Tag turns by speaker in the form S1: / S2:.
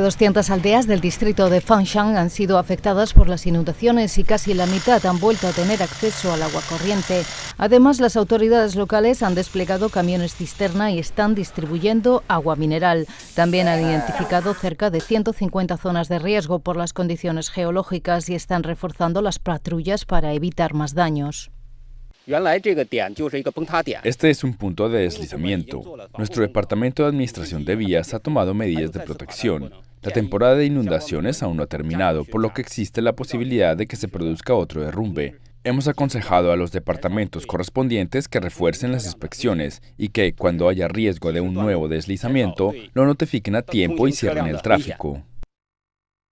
S1: 200 aldeas del distrito de Fangshan han sido afectadas por las inundaciones y casi la mitad han vuelto a tener acceso al agua corriente. Además, las autoridades locales han desplegado camiones cisterna y están distribuyendo agua mineral. También han identificado cerca de 150 zonas de riesgo por las condiciones geológicas y están reforzando las patrullas para evitar más daños.
S2: Este es un punto de deslizamiento. Nuestro Departamento de Administración de Vías ha tomado medidas de protección. La temporada de inundaciones aún no ha terminado, por lo que existe la posibilidad de que se produzca otro derrumbe. Hemos aconsejado a los departamentos correspondientes que refuercen las inspecciones
S3: y que, cuando haya riesgo de un nuevo deslizamiento, lo notifiquen a tiempo y cierren el tráfico.